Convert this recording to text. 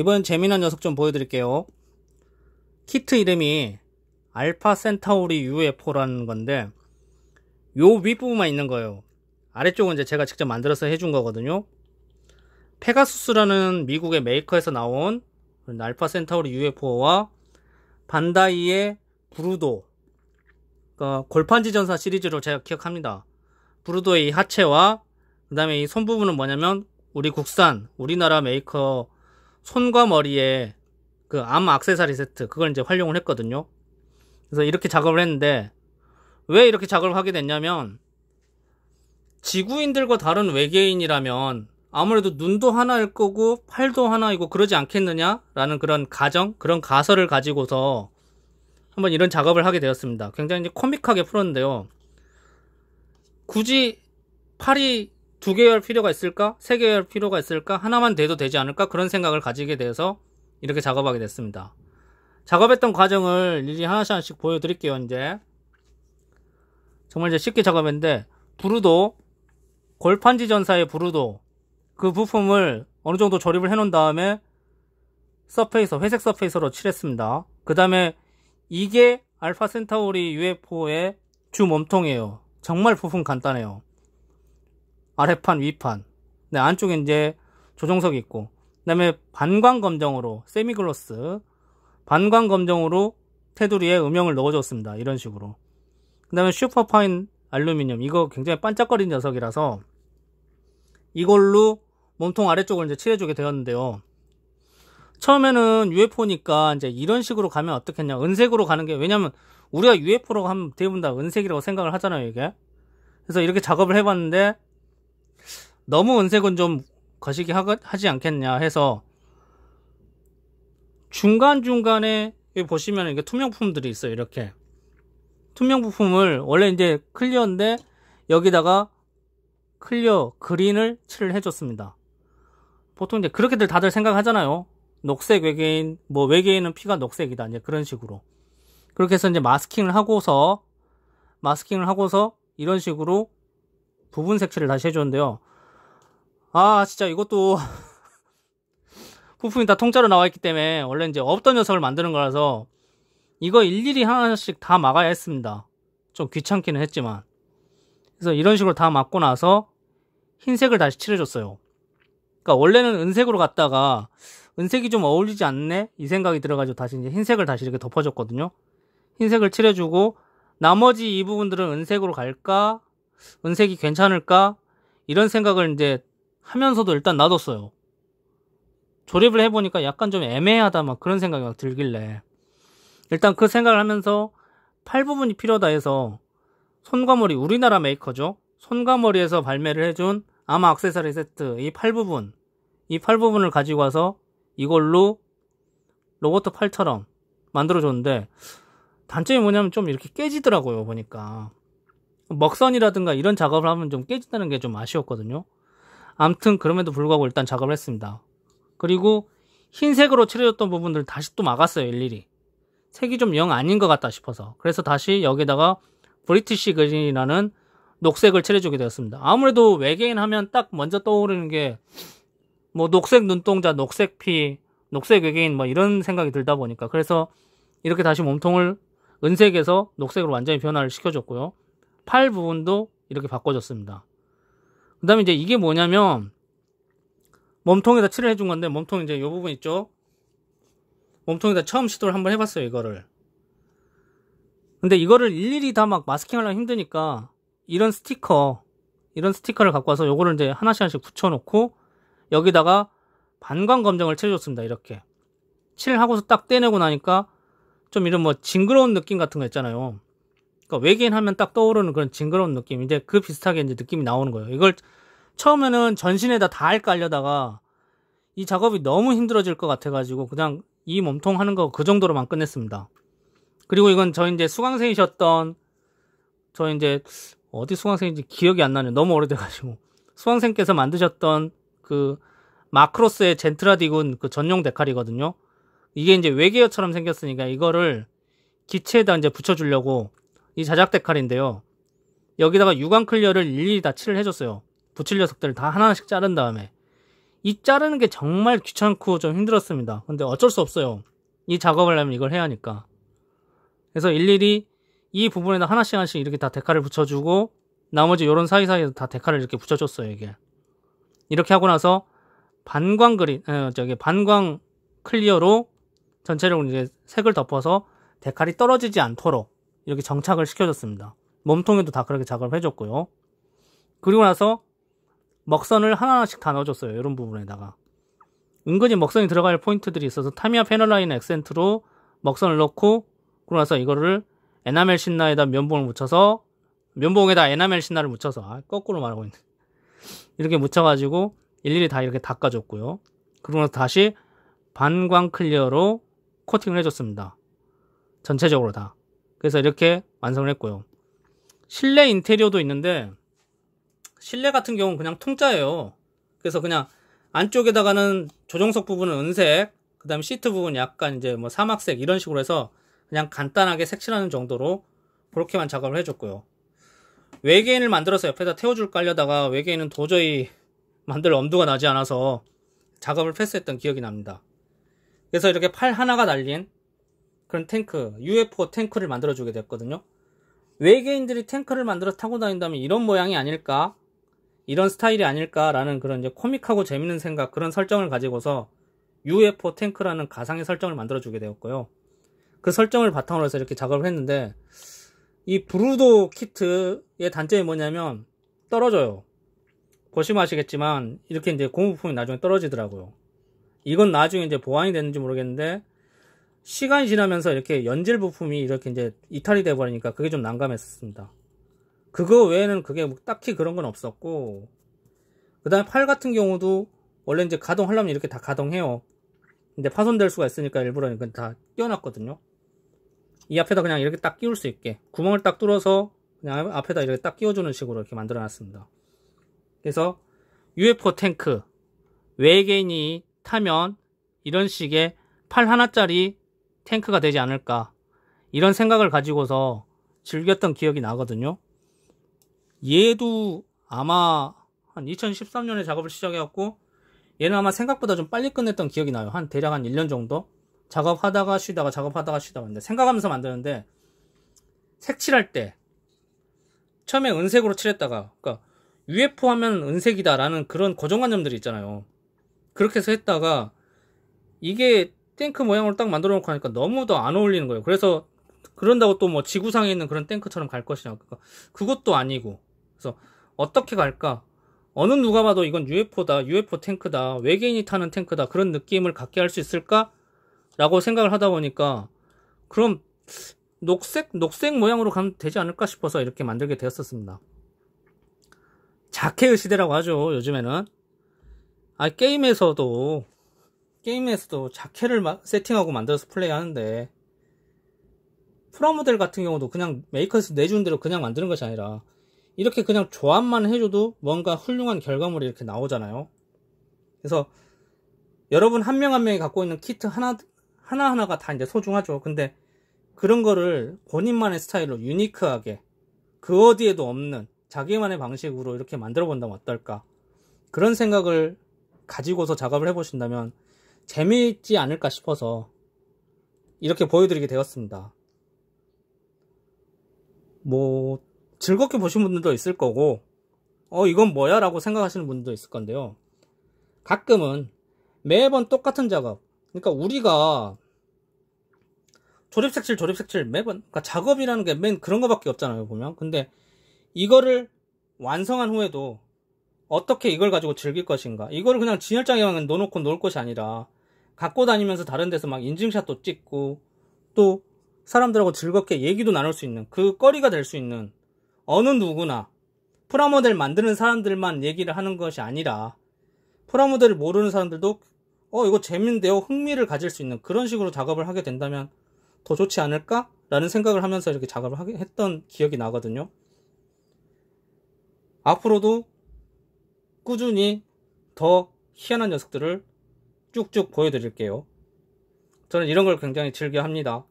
이번 재미난 녀석 좀 보여드릴게요. 키트 이름이 알파 센타우리 UFO라는 건데 요 윗부분만 있는 거예요. 아래쪽은 이제 제가 직접 만들어서 해준 거거든요. 페가수스라는 미국의 메이커에서 나온 알파 센타우리 UFO와 반다이의 브루도 그러니까 골판지 전사 시리즈로 제가 기억합니다. 브루도의 이 하체와 그 다음에 이 손 부분은 뭐냐면 우리 국산 우리나라 메이커 손과 머리에 그 암 악세사리 세트 그걸 이제 활용을 했거든요. 그래서 이렇게 작업을 했는데 왜 이렇게 작업을 하게 됐냐면 지구인들과 다른 외계인이라면 아무래도 눈도 하나일 거고 팔도 하나이고 그러지 않겠느냐라는 그런 가정 그런 가설을 가지고서 한번 이런 작업을 하게 되었습니다. 굉장히 코믹하게 풀었는데요. 굳이 팔이 두개열 필요가 있을까? 세개열 필요가 있을까? 하나만 돼도 되지 않을까? 그런 생각을 가지게 돼서 이렇게 작업하게 됐습니다. 작업했던 과정을 일일이 하나씩 하나씩 보여드릴게요, 이제. 정말 이제 쉽게 작업했는데, 부루도, 골판지 전사의 부루도, 그 부품을 어느 정도 조립을 해놓은 다음에, 서페이서, 회색 서페이서로 칠했습니다. 그 다음에, 이게 알파 센타우리 UFO의 주 몸통이에요. 정말 부품 간단해요. 아래판, 위판. 네, 안쪽에 이제 조정석이 있고, 그 다음에 반광 검정으로, 세미글로스, 반광 검정으로 테두리에 음영을 넣어줬습니다. 이런 식으로. 그 다음에 슈퍼파인 알루미늄. 이거 굉장히 반짝거리는 녀석이라서 이걸로 몸통 아래쪽을 이제 칠해주게 되었는데요. 처음에는 UFO니까 이제 이런 식으로 가면 어떻겠냐. 은색으로 가는 게, 왜냐면 우리가 UFO라고 하면 대부분 다 은색이라고 생각을 하잖아요, 이게. 그래서 이렇게 작업을 해봤는데 너무 은색은 좀 거시기 하지 않겠냐 해서 중간중간에 보시면 이게 투명 부품들이 있어요 이렇게 투명 부품을 원래 이제 클리어인데 여기다가 클리어 그린을 칠을 해줬습니다 보통 이제 그렇게들 다들 생각하잖아요 녹색 외계인 뭐 외계인은 피가 녹색이다 이제 그런 식으로 그렇게 해서 이제 마스킹을 하고서 마스킹을 하고서 이런 식으로 부분 색칠을 다시 해줬는데요 아 진짜 이것도 부품이 다 통짜로 나와 있기 때문에 원래 이제 없던 녀석을 만드는 거라서 이거 일일이 하나씩 다 막아야 했습니다. 좀 귀찮기는 했지만 그래서 이런 식으로 다 막고 나서 흰색을 다시 칠해줬어요. 그러니까 원래는 은색으로 갔다가 은색이 좀 어울리지 않네 이 생각이 들어가지고 다시 이제 흰색을 다시 이렇게 덮어줬거든요. 흰색을 칠해주고 나머지 이 부분들은 은색으로 갈까? 은색이 괜찮을까? 이런 생각을 이제 하면서도 일단 놔뒀어요. 조립을 해보니까 약간 좀 애매하다 막 그런 생각이 막 들길래 일단 그 생각을 하면서 팔 부분이 필요하다 해서 손과머리 우리나라 메이커죠. 손과머리에서 발매를 해준 아마 악세사리 세트 이 팔 부분 이 팔 부분을 가지고 와서 이걸로 로버트 팔처럼 만들어줬는데 단점이 뭐냐면 좀 이렇게 깨지더라고요 보니까 먹선이라든가 이런 작업을 하면 좀 깨진다는 게 좀 아쉬웠거든요. 암튼 그럼에도 불구하고 일단 작업을 했습니다. 그리고 흰색으로 칠해줬던 부분들 다시 또 막았어요 일일이. 색이 좀 영 아닌 것 같다 싶어서 그래서 다시 여기다가 브리티시 그린이라는 녹색을 칠해주게 되었습니다. 아무래도 외계인 하면 딱 먼저 떠오르는 게 뭐 녹색 눈동자, 녹색 피, 녹색 외계인 뭐 이런 생각이 들다 보니까 그래서 이렇게 다시 몸통을 은색에서 녹색으로 완전히 변화를 시켜줬고요. 팔 부분도 이렇게 바꿔줬습니다. 그 다음에 이제 이게 뭐냐면 몸통에다 칠을 해준 건데 몸통 이제 요 부분 있죠 몸통에다 처음 시도를 한번 해봤어요 이거를 근데 이거를 일일이 다 막 마스킹 하려면 힘드니까 이런 스티커 이런 스티커를 갖고 와서 요거를 이제 하나씩 하나씩 붙여놓고 여기다가 반광 검정을 칠해줬습니다 이렇게 칠하고서 딱 떼내고 나니까 좀 이런 뭐 징그러운 느낌 같은 거 있잖아요 그러니까 외계인 하면 딱 떠오르는 그런 징그러운 느낌. 이제 그 비슷하게 이제 느낌이 나오는 거예요. 이걸 처음에는 전신에다 다 할까려다가 이 작업이 너무 힘들어질 것 같아가지고 그냥 이 몸통 하는 거 그 정도로만 끝냈습니다. 그리고 이건 저 이제 수강생이셨던 저 이제 어디 수강생인지 기억이 안 나네요. 너무 오래돼가지고 수강생께서 만드셨던 그 마크로스의 젠트라디군 그 전용 데칼이거든요. 이게 이제 외계어처럼 생겼으니까 이거를 기체에다 이제 붙여주려고 이자작데 칼인데요. 여기다가 유광 클리어를 일일이 다 칠을 해줬어요. 붙일 녀석들을 다 하나씩 자른 다음에 이 자르는 게 정말 귀찮고 좀 힘들었습니다. 근데 어쩔 수 없어요. 이 작업을 하면 이걸 해야 하니까. 그래서 일일이 이 부분에다 하나씩 하나씩 이렇게 다데칼을 붙여주고 나머지 요런 사이사이에 서다데칼을 이렇게 붙여줬어요 이게. 이렇게 하고 나서 반광 그린, 에, 어, 저기 반광 클리어로 전체적으로 이제 색을 덮어서 데칼이 떨어지지 않도록 이렇게 정착을 시켜줬습니다. 몸통에도 다 그렇게 작업을 해줬고요. 그리고 나서 먹선을 하나씩다 넣어줬어요. 이런 부분에다가. 은근히 먹선이 들어갈 포인트들이 있어서 타미야 패널라인 액센트로 먹선을 넣고 그러고 나서 이거를 에나멜 신나에다 면봉을 묻혀서 면봉에다 에나멜 신나를 묻혀서 아, 거꾸로 말하고 있는 이렇게 묻혀가지고 일일이 다 이렇게 닦아줬고요. 그러고 나서 다시 반광 클리어로 코팅을 해줬습니다. 전체적으로 다. 그래서 이렇게 완성을 했고요. 실내 인테리어도 있는데 실내 같은 경우는 그냥 통짜예요. 그래서 그냥 안쪽에다가는 조정석 부분은 은색, 그 다음에 시트 부분 약간 이제 뭐 사막색 이런 식으로 해서 그냥 간단하게 색칠하는 정도로 그렇게만 작업을 해줬고요. 외계인을 만들어서 옆에다 태워줄깔려다가 외계인은 도저히 만들 엄두가 나지 않아서 작업을 패스했던 기억이 납니다. 그래서 이렇게 팔 하나가 달린 그런 탱크, UFO 탱크를 만들어주게 됐거든요. 외계인들이 탱크를 만들어 타고 다닌다면 이런 모양이 아닐까? 이런 스타일이 아닐까라는 그런 이제 코믹하고 재밌는 생각, 그런 설정을 가지고서 UFO 탱크라는 가상의 설정을 만들어주게 되었고요. 그 설정을 바탕으로 해서 이렇게 작업을 했는데, 이 브루도 키트의 단점이 뭐냐면, 떨어져요. 보시면 아시겠지만, 이렇게 이제 고무품이 나중에 떨어지더라고요. 이건 나중에 이제 보완이 되는지 모르겠는데, 시간이 지나면서 이렇게 연질 부품이 이렇게 이제 이탈이 돼버리니까 그게 좀 난감했었습니다. 그거 외에는 그게 뭐 딱히 그런 건 없었고 그 다음에 팔 같은 경우도 원래 이제 가동하려면 이렇게 다 가동해요. 근데 파손될 수가 있으니까 일부러 이건 다 띄워놨거든요. 이 앞에다 그냥 이렇게 딱 끼울 수 있게 구멍을 딱 뚫어서 그냥 앞에다 이렇게 딱 끼워주는 식으로 이렇게 만들어놨습니다. 그래서 UFO 탱크 외계인이 타면 이런 식의 팔 하나짜리 탱크가 되지 않을까 이런 생각을 가지고서 즐겼던 기억이 나거든요 얘도 아마 한 2013년에 작업을 시작해갖고 얘는 아마 생각보다 좀 빨리 끝냈던 기억이 나요 한 대략 한 1년 정도 작업하다가 쉬다가 작업하다가 쉬다가 데 생각하면서 만드는데 색칠할 때 처음에 은색으로 칠했다가 그러니까 UFO 하면 은색이다라는 그런 고정관념들이 있잖아요 그렇게 해서 했다가 이게 탱크 모양으로 딱 만들어 놓고 하니까 너무 더 안 어울리는 거예요. 그래서 그런다고 또 뭐 지구상에 있는 그런 탱크처럼 갈 것이냐. 그러 그러니까 그것도 아니고. 그래서 어떻게 갈까? 어느 누가 봐도 이건 UFO다, UFO 탱크다, 외계인이 타는 탱크다, 그런 느낌을 갖게 할 수 있을까? 라고 생각을 하다 보니까, 그럼, 녹색, 녹색 모양으로 가면 되지 않을까 싶어서 이렇게 만들게 되었었습니다. 자켓의 시대라고 하죠, 요즘에는. 아, 게임에서도 게임에서도 자켓을 세팅하고 만들어서 플레이하는데 프라모델 같은 경우도 그냥 메이커에서 내주는 대로 그냥 만드는 것이 아니라 이렇게 그냥 조합만 해줘도 뭔가 훌륭한 결과물이 이렇게 나오잖아요. 그래서 여러분 한 명 한 명이 갖고 있는 키트 하나 하나하나가 다 이제 소중하죠. 근데 그런 거를 본인만의 스타일로 유니크하게 그 어디에도 없는 자기만의 방식으로 이렇게 만들어 본다면 어떨까? 그런 생각을 가지고서 작업을 해보신다면 재미있지 않을까 싶어서 이렇게 보여드리게 되었습니다. 뭐 즐겁게 보신 분들도 있을 거고 어 이건 뭐야 라고 생각하시는 분도 들 있을 건데요. 가끔은 매번 똑같은 작업 그러니까 우리가 조립색칠 조립색칠 매번 그러니까 작업이라는 게 맨 그런 거밖에 없잖아요 보면 근데 이거를 완성한 후에도 어떻게 이걸 가지고 즐길 것인가 이거를 그냥 진열장에 놓아놓고 놀 것이 아니라 갖고 다니면서 다른 데서 막 인증샷도 찍고 또 사람들하고 즐겁게 얘기도 나눌 수 있는 그 거리가 될 수 있는 어느 누구나 프라모델 만드는 사람들만 얘기를 하는 것이 아니라 프라모델을 모르는 사람들도 어 이거 재밌는데요 흥미를 가질 수 있는 그런 식으로 작업을 하게 된다면 더 좋지 않을까? 라는 생각을 하면서 이렇게 작업을 하게 했던 기억이 나거든요. 앞으로도 꾸준히 더 희한한 녀석들을 쭉쭉 보여드릴게요. 저는 이런 걸 굉장히 즐겨합니다.